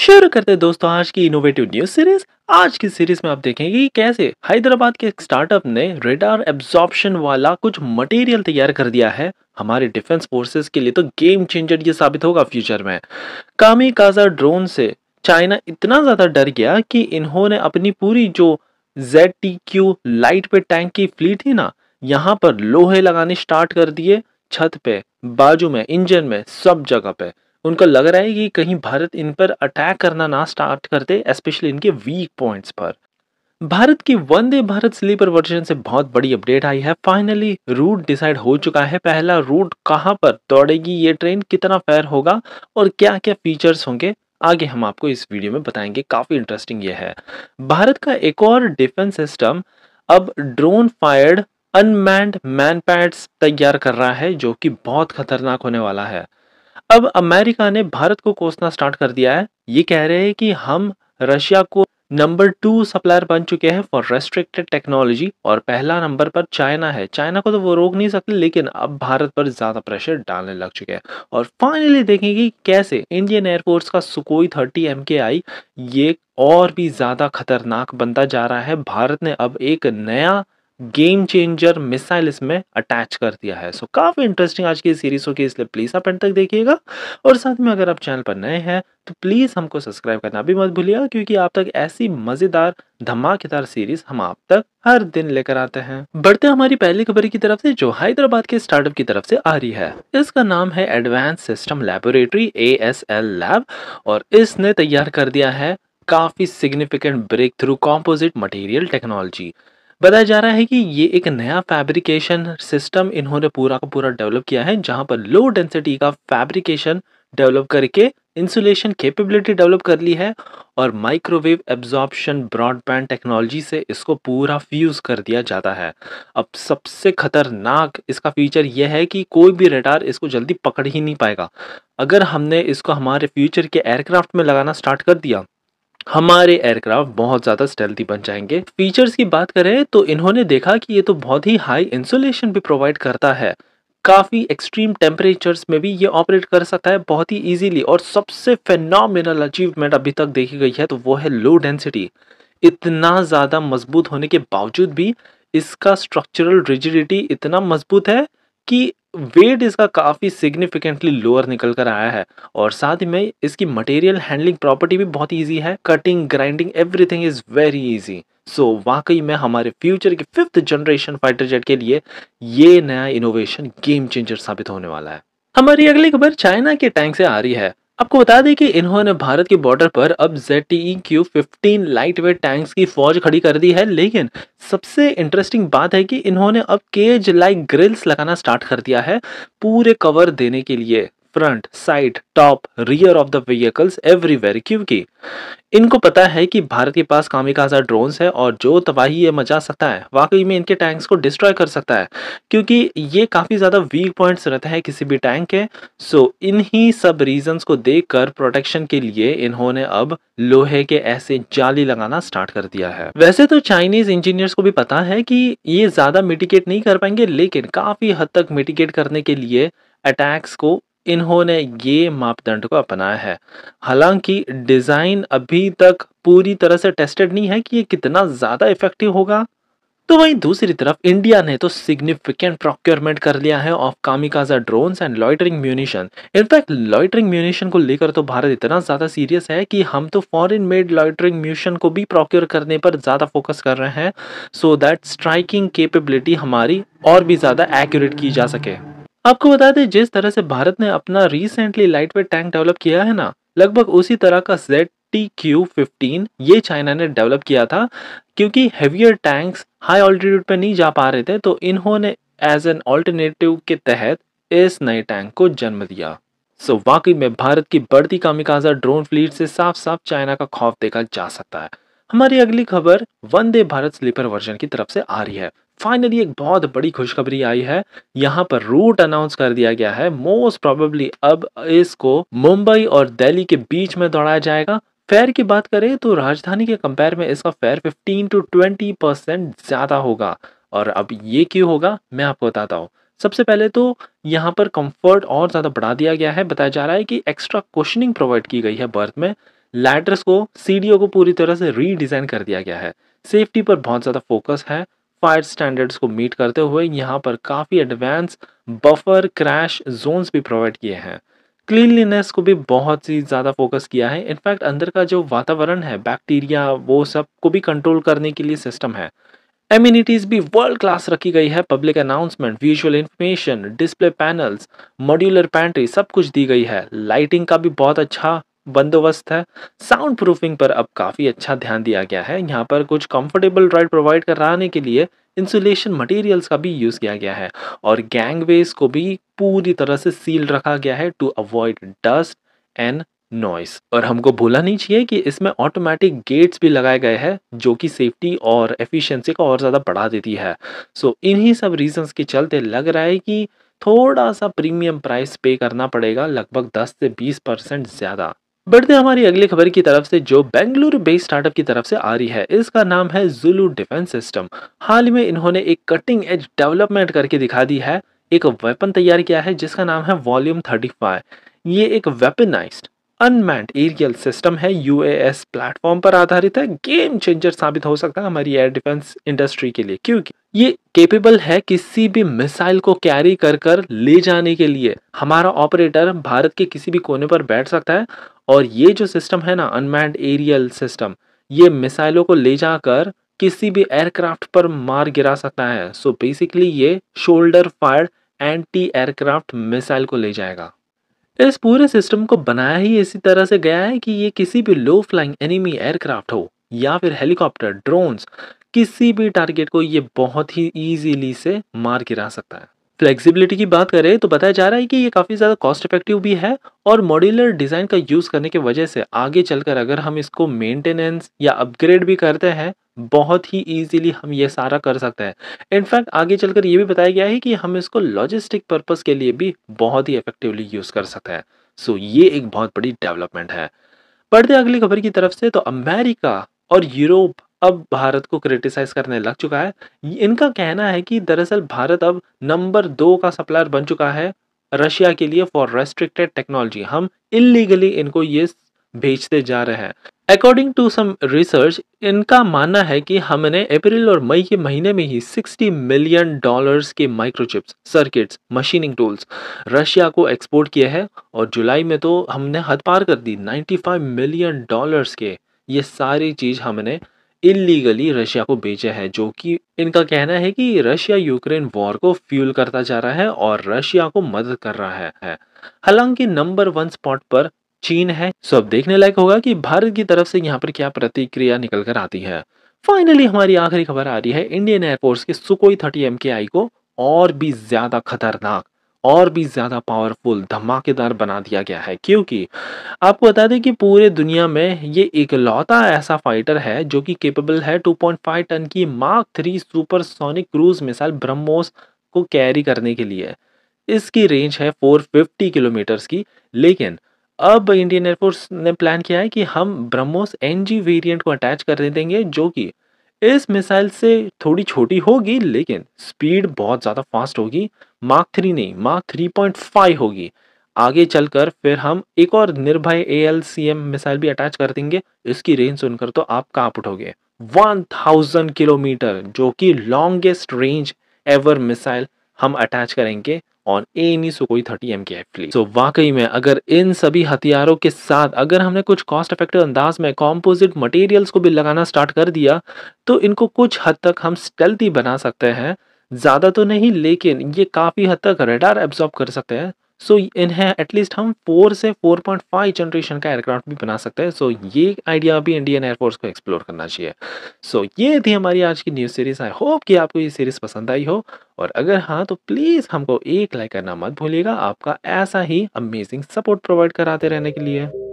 शुरू करते हैं दोस्तों आज की इनोवेटिव न्यूज सीरीज आज की सीरीज में आप देखेंगे कि कैसे हैदराबाद के एक स्टार्टअप ने रेडार एब्जॉर्प्शन वाला कुछ मटेरियल तैयार कर दिया है हमारे डिफेंस फोर्सेस के लिए तो गेम चेंजर ये साबित होगा फ्यूचर में कामी काजा ड्रोन से चाइना इतना ज्यादा डर गया कि इन्होंने अपनी पूरी जो जेड टी क्यू लाइट पे टैंक की फ्लीट थी ना यहाँ पर लोहे लगाने स्टार्ट कर दिए छत पे बाजू में इंजन में सब जगह पे उनको लग रहा है कि कहीं भारत इन पर अटैक करना ना स्टार्ट करते स्पेशली इनके वीक पॉइंट्स पर भारत की वंदे भारत स्लीपर वर्जन से बहुत बड़ी अपडेट आई है फाइनली रूट डिसाइड हो चुका है पहला रूट कहाँ पर दौड़ेगी ये ट्रेन कितना फेयर होगा और क्या क्या फीचर्स होंगे आगे हम आपको इस वीडियो में बताएंगे काफ़ी इंटरेस्टिंग ये है भारत का एक और डिफेंस सिस्टम अब drone fired unmanned MANPADS तैयार कर रहा है जो कि बहुत खतरनाक होने वाला है अब अमेरिका ने भारत को कोसना स्टार्ट कर दिया है ये कह रहे हैं कि हम रशिया को नंबर टू सप्लायर बन चुके हैं फॉर रेस्ट्रिक्टेड टेक्नोलॉजी और पहला नंबर पर चाइना है चाइना को तो वो रोक नहीं सकते लेकिन अब भारत पर ज़्यादा प्रेशर डालने लग चुके हैं और फाइनली देखेंगे कैसे इंडियन एयरफोर्स का सुकोई थर्टी एम के आई ये और भी ज़्यादा खतरनाक बनता जा रहा है भारत ने अब एक नया गेम चेंजर मिसाइल इसमें अटैच कर दिया है सो so, काफ़ी इंटरेस्टिंग आज की सीरीज होगी इसलिए प्लीज़ आप एंड तक देखिएगा और साथ में अगर आप चैनल पर नए हैं तो प्लीज़ हमको सब्सक्राइब करना भी मत भूलिएगा क्योंकि आप तक ऐसी मज़ेदार धमाकेदार सीरीज हम आप तक हर दिन लेकर आते हैं बढ़ते हमारी पहली खबर की तरफ से जो हैदराबाद के स्टार्टअप की तरफ से आ रही है इसका नाम है advance system laboratory A S L lab और इसने तैयार कर दिया है काफ़ी significant breakthrough composite material technology बताया जा रहा है कि ये एक नया फैब्रिकेशन सिस्टम इन्होंने पूरा का पूरा डेवलप किया है जहां पर लो डेंसिटी का फैब्रिकेशन डेवलप करके इंसुलेशन कैपेबिलिटी डेवलप कर ली है और माइक्रोवेव एब्जॉर्प्शन ब्रॉडबैंड टेक्नोलॉजी से इसको पूरा फ्यूज़ कर दिया जाता है अब सबसे खतरनाक इसका फीचर यह है कि कोई भी रडार इसको जल्दी पकड़ ही नहीं पाएगा अगर हमने इसको हमारे फ्यूचर के एयरक्राफ्ट में लगाना स्टार्ट कर दिया हमारे एयरक्राफ्ट बहुत ज़्यादा स्टेल्थी बन जाएंगे फीचर्स की बात करें तो इन्होंने देखा कि ये तो बहुत ही हाई इंसुलेशन भी प्रोवाइड करता है काफ़ी एक्सट्रीम टेम्परेचर्स में भी ये ऑपरेट कर सकता है बहुत ही इजीली और सबसे फेनोमिनल अचीवमेंट अभी तक देखी गई है तो वो है लो डेंसिटी इतना ज़्यादा मजबूत होने के बावजूद भी इसका स्ट्रक्चरल रिजिडिटी इतना मजबूत है कि वेट इसका काफ़ी सिग्निफिकेंटली लोअर निकल कर आया है और साथ ही में इसकी मटेरियल हैंडलिंग प्रॉपर्टी भी बहुत ईजी है cutting grinding everything is very easy so so, वाकई में हमारे फ्यूचर के फिफ्थ जनरेशन फाइटर जेट के लिए ये नया इनोवेशन गेम चेंजर साबित होने वाला है हमारी अगली खबर चाइना के टैंक से आ रही है आपको बता दें कि इन्होंने भारत की बॉर्डर पर अब Z T Q fifteen light weight tanks की फौज खड़ी कर दी है लेकिन सबसे इंटरेस्टिंग बात है कि इन्होंने अब केज लाइक ग्रिल्स लगाना स्टार्ट कर दिया है पूरे कवर देने के लिए front side top rear of the vehicles everywhere क्योंकि इनको पता है कि भारत के पास कामिकाजा ड्रोन्स है और जो तबाही ये मचा सकता है वाकई में इनके टैंक्स को डिस्ट्रॉय कर सकता है क्योंकि ये काफ़ी ज़्यादा वीक पॉइंट्स रहता है किसी भी टैंक के सो इन्हीं सब रीजंस को देखकर प्रोटेक्शन के लिए इन्होंने अब लोहे के ऐसे जाली लगाना स्टार्ट कर दिया है वैसे तो चाइनीज इंजीनियर्स को भी पता है कि ये ज़्यादा मिटिकेट नहीं कर पाएंगे लेकिन काफ़ी हद तक मिटिकेट करने के लिए अटैक्स को इन्होंने ये मापदंड को अपनाया है हालांकि डिज़ाइन अभी तक पूरी तरह से टेस्टेड नहीं है कि ये कितना ज़्यादा इफेक्टिव होगा तो वहीं दूसरी तरफ इंडिया ने तो सिग्निफिकेंट प्रोक्योरमेंट कर लिया है of kamikaze drones and loitering munition in fact loitering munition को लेकर तो भारत इतना ज़्यादा सीरियस है कि हम तो फॉरेन मेड लॉइटरिंग म्यूनिशन को भी प्रोक्योर करने पर ज़्यादा फोकस कर रहे हैं सो दैट स्ट्राइकिंग केपेबिलिटी हमारी और भी ज़्यादा एक्यूरेट की जा सके आपको बता दें जिस तरह से भारत ने अपना recently light weight tank develop किया है ना लगभग उसी तरह का जेड टी क्यू फिफ्टीन ये चाइना ने डेवलप किया था क्योंकि हेवियर टैंक्स हाई ऑल्टीट्यूड पे नहीं जा पा रहे थे तो इन्होंने एज एन ऑल्टरनेटिव के तहत इस नए टैंक को जन्म दिया सो so, वाकई में भारत की बढ़ती कामिकाजा ड्रोन फ्लीट से साफ साफ चाइना का खौफ देखा जा सकता है हमारी अगली खबर वंदे भारत स्लीपर वर्जन की तरफ से आ रही है फाइनली एक बहुत बड़ी खुशखबरी आई है यहाँ पर रूट अनाउंस कर दिया गया है मोस्ट प्रोबेबली अब इसको मुंबई और दिल्ली के बीच में दौड़ाया जाएगा फेयर की बात करें तो राजधानी के कंपेयर में इसका फेयर 15 टू 20 परसेंट ज़्यादा होगा और अब ये क्यों होगा मैं आपको बताता हूँ सबसे पहले तो यहाँ पर कंफर्ट और ज़्यादा बढ़ा दिया गया है बताया जा रहा है कि एक्स्ट्रा क्वेश्चनिंग प्रोवाइड की गई है बर्थ में लैडर्स को सीडीओ को पूरी तरह से रीडिज़ाइन कर दिया गया है सेफ्टी पर बहुत ज़्यादा फोकस है फायर स्टैंडर्ड्स को मीट करते हुए यहाँ पर काफ़ी एडवांस बफर क्रैश जोन्स भी प्रोवाइड किए हैं क्लीनलीनेस को भी बहुत ही ज़्यादा फोकस किया है इनफैक्ट अंदर का जो वातावरण है बैक्टीरिया वो सब को भी कंट्रोल करने के लिए सिस्टम है एम्यूनिटीज़ भी वर्ल्ड क्लास रखी गई है public announcement visual information display panels modular pantry सब कुछ दी गई है लाइटिंग का भी बहुत अच्छा बंदोबस्त है साउंड प्रूफिंग पर अब काफ़ी अच्छा ध्यान दिया गया है यहाँ पर कुछ कंफर्टेबल राइड प्रोवाइड कराने के लिए इंसुलेशन मटेरियल्स का भी यूज़ किया गया है और गैंगवेज को भी पूरी तरह से सील रखा गया है to avoid dust and noise और हमको भूलना नहीं चाहिए कि इसमें ऑटोमेटिक गेट्स भी लगाए गए हैं जो कि सेफ्टी और एफिशिएंसी को और ज़्यादा बढ़ा देती है सो so, इन्हीं सब रीजंस के चलते लग रहा है कि थोड़ा सा प्रीमियम प्राइस पे करना पड़ेगा लगभग 10 से 20 परसेंट ज़्यादा बढ़ते हमारी अगली खबर की तरफ से जो बेंगलुरु बेस्ड स्टार्टअप की तरफ से आ रही है इसका नाम है जुलू डिफेंस सिस्टम हाल ही में इन्होंने एक कटिंग एज डेवलपमेंट करके दिखा दी है एक वेपन तैयार किया है जिसका नाम है वॉल्यूम थर्टी फाइव ये एक वेपनाइज अनमैंड एरियल सिस्टम है यू प्लेटफॉर्म पर आधारित है गेम चेंजर साबित हो सकता है हमारी एयर डिफेंस इंडस्ट्री के लिए क्योंकि ये केपेबल है किसी भी मिसाइल को कैरी कर कर ले जाने के लिए हमारा ऑपरेटर भारत के किसी भी कोने पर बैठ सकता है और ये जो सिस्टम है ना अनमैंड एरियल सिस्टम ये मिसाइलों को ले जाकर किसी भी एयरक्राफ्ट पर मार गिरा सकता है सो so बेसिकली ये shoulder fire anti aircraft missile को ले जाएगा इस पूरे सिस्टम को बनाया ही इसी तरह से गया है कि ये किसी भी लो फ्लाइंग एनिमी एयरक्राफ्ट हो या फिर हेलीकॉप्टर ड्रोन्स किसी भी टारगेट को ये बहुत ही इजीली से मार गिरा सकता है फ्लेक्सिबिलिटी की बात करें तो बताया जा रहा है कि ये काफ़ी ज़्यादा कॉस्ट इफेक्टिव भी है और मॉड्यूलर डिज़ाइन का यूज़ करने की वजह से आगे चलकर अगर हम इसको मेंटेनेंस या अपग्रेड भी करते हैं बहुत ही इजीली हम ये सारा कर सकते हैं इनफैक्ट आगे चलकर ये भी बताया गया है कि हम इसको लॉजिस्टिक पर्पज़ के लिए भी बहुत ही इफेक्टिवली यूज़ कर सकते हैं सो so, ये एक बहुत बड़ी डेवलपमेंट है पढ़ते अगली खबर की तरफ से तो अमेरिका और यूरोप अब भारत को क्रिटिसाइज करने लग चुका है इनका कहना है कि दरअसल भारत अब नंबर दो का सप्लायर बन चुका है रशिया के लिए फॉर रेस्ट्रिक्टेड टेक्नोलॉजी हम इलीगली इनको ये भेजते जा रहे हैं अकॉर्डिंग टू सम रिसर्च इनका मानना है कि हमने अप्रैल और मई के महीने में ही 60 मिलियन डॉलर्स के microchips circuits machining tools Russia को एक्सपोर्ट किए हैं और जुलाई में तो हमने हद पार कर दी 95 मिलियन डॉलर्स के ये सारी चीज़ हमने इलीगली रशिया को बेचा है जो कि इनका कहना है कि रशिया यूक्रेन वॉर को फ्यूल करता जा रहा है और रशिया को मदद कर रहा है हालांकि नंबर वन स्पॉट पर चीन है सो अब देखने लायक होगा कि भारत की तरफ से यहाँ पर क्या प्रतिक्रिया निकल कर आती है फाइनली हमारी आखिरी खबर आ रही है इंडियन एयरफोर्स के सुकोई थर्टी एम को और भी ज्यादा खतरनाक और भी ज़्यादा पावरफुल धमाकेदार बना दिया गया है क्योंकि आपको बता दें कि पूरे दुनिया में ये इकलौता ऐसा फाइटर है जो कि केपेबल है 2.5 टन की mark three supersonic cruise missile BrahMos को कैरी करने के लिए इसकी रेंज है 450 किलोमीटर्स की लेकिन अब इंडियन एयरफोर्स ने प्लान किया है कि हम ब्रह्मोस एन जी को अटैच कर देंगे जो कि इस मिसाइल से थोड़ी छोटी होगी लेकिन स्पीड बहुत ज़्यादा फास्ट होगी मार्क थ्री नहीं मार्क थ्री पॉइंट फाइव होगी आगे चलकर फिर हम एक और Nirbhay A L C M missile भी अटैच कर देंगे इसकी रेंज सुनकर तो आप कांप उठोगे थाउजेंड किलोमीटर जो कि लॉन्गेस्ट रेंज एवर मिसाइल हम अटैच करेंगे ऑन ए एनी कोई थर्टी एम के एफली सो वाकई में अगर इन सभी हथियारों के साथ अगर हमने कुछ कॉस्ट इफेक्टिव अंदाज में कॉम्पोजिट मटेरियल्स को भी लगाना स्टार्ट कर दिया तो इनको कुछ हद तक हम स्टेल्थी बना सकते हैं ज़्यादा तो नहीं लेकिन ये काफ़ी हद तक रेडार एब्जॉर्ब कर सकते हैं सो so, इन्हें एटलीस्ट हम 4 से 4.5 जनरेशन का एयरक्राफ्ट भी बना सकते हैं सो so, ये आइडिया भी इंडियन एयरफोर्स को एक्सप्लोर करना चाहिए सो so, ये थी हमारी आज की न्यूज़ सीरीज़ आई होप कि आपको ये सीरीज़ पसंद आई हो और अगर हाँ तो प्लीज़ हमको एक लाइक करना मत भूलिएगा आपका ऐसा ही अमेजिंग सपोर्ट प्रोवाइड कराते रहने के लिए